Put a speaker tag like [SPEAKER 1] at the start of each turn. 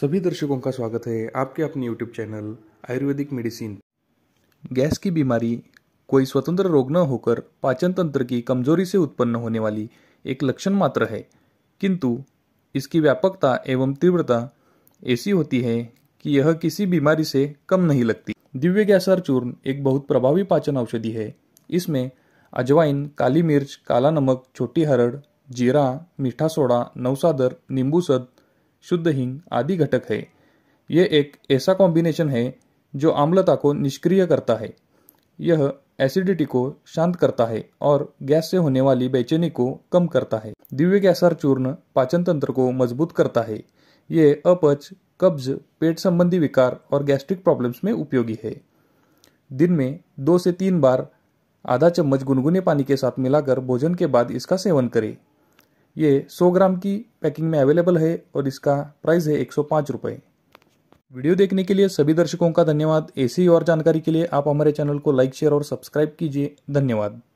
[SPEAKER 1] सभी दर्शकों का स्वागत है आपके अपने YouTube channel Ayurvedic medicine
[SPEAKER 2] gas की बीमारी कोई स्वतंत्र रोग न होकर पाचन तंत्र की कमजोरी से उत्पन्न होने वाली एक लक्षण मात्र है किंतु इसकी व्यापकता एवं तीव्रता ऐसी होती है कि यह किसी बीमारी से कम नहीं लगती दिव्य गैसार चूर्ण एक बहुत प्रभावी पाचन औषधि है इसमें अजवाइन काली मिर्च काला नमक छोटी हरड़ जीरा मीठा सोडा नवसादर सद शुद्ध हींग आदि घटक है यह एक ऐसा कॉम्बिनेशन है जो आम्लता को निष्क्रिय करता है यह एसिडिटी को शांत करता है और गैस से होने वाली बेचैनी को कम करता है दिव्य गैसार चूर्ण पाचन तंत्र को मजबूत करता है ये अपच कब्ज पेट संबंधी विकार और गैस्ट्रिक प्रॉब्लम्स में उपयोगी है दिन में दो से तीन बार आधा चम्मच गुनगुने पानी के साथ मिलाकर भोजन के बाद इसका सेवन करें ये 100 ग्राम की पैकिंग में अवेलेबल है और इसका प्राइस है एक सौ वीडियो देखने के लिए सभी दर्शकों का धन्यवाद ऐसी और जानकारी के लिए आप हमारे चैनल को लाइक शेयर और सब्सक्राइब कीजिए धन्यवाद